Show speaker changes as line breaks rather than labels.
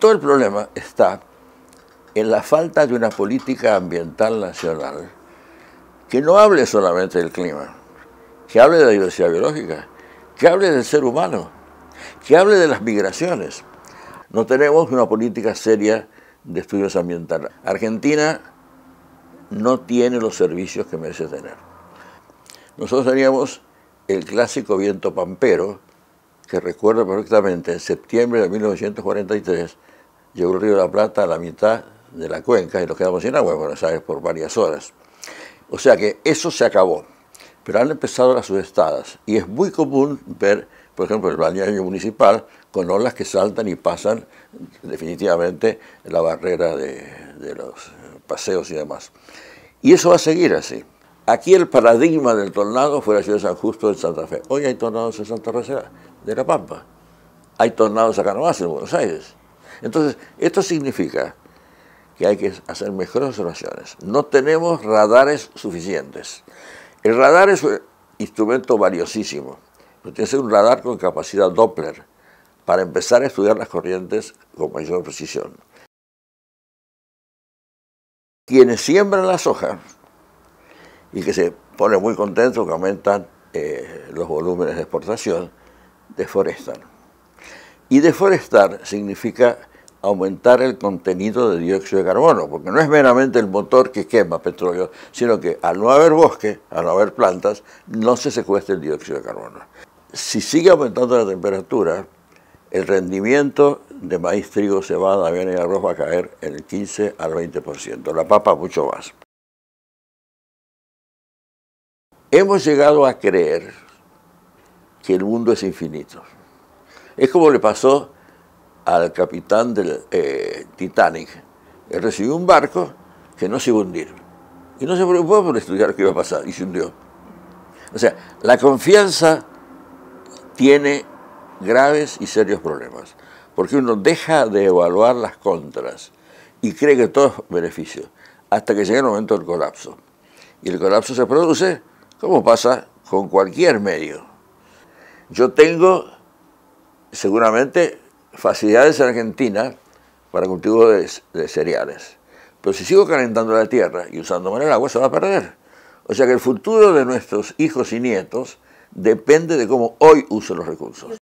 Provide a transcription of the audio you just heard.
Todo el problema está en la falta de una política ambiental nacional que no hable solamente del clima, que hable de la diversidad biológica, que hable del ser humano, que hable de las migraciones. No tenemos una política seria de estudios ambientales. Argentina no tiene los servicios que merece tener. Nosotros teníamos el clásico viento pampero, que recuerdo perfectamente, en septiembre de 1943, llegó el río de la Plata a la mitad de la cuenca y nos quedamos sin agua bueno Buenos por varias horas. O sea que eso se acabó, pero han empezado las subestadas, y es muy común ver, por ejemplo, el balneario municipal con olas que saltan y pasan definitivamente la barrera de los paseos y demás. Y eso va a seguir así. Aquí el paradigma del tornado fue la ciudad de San Justo de Santa Fe. Hoy hay tornados en Santa Rosa de la Pampa. Hay tornados acá nomás en Buenos Aires. Entonces, esto significa que hay que hacer mejores observaciones. No tenemos radares suficientes. El radar es un instrumento valiosísimo. Tiene que ser un radar con capacidad Doppler para empezar a estudiar las corrientes con mayor precisión. Quienes siembran la soja y que se pone muy contento que aumentan eh, los volúmenes de exportación, deforestan. Y deforestar significa aumentar el contenido de dióxido de carbono, porque no es meramente el motor que quema petróleo, sino que al no haber bosque, al no haber plantas, no se secuestra el dióxido de carbono. Si sigue aumentando la temperatura, el rendimiento de maíz, trigo, cebada, y arroz va a caer en el 15 al 20%, la papa mucho más. Hemos llegado a creer que el mundo es infinito. Es como le pasó al capitán del eh, Titanic. Él recibió un barco que no se iba a hundir. Y no se preocupó por estudiar qué iba a pasar y se hundió. O sea, la confianza tiene graves y serios problemas, porque uno deja de evaluar las contras y cree que todo es beneficio, hasta que llega el momento del colapso. Y el colapso se produce como pasa con cualquier medio. Yo tengo seguramente facilidades en Argentina para cultivo de, cereales, pero si sigo calentando la tierra y usando mal el agua se va a perder. O sea que el futuro de nuestros hijos y nietos depende de cómo hoy uso los recursos.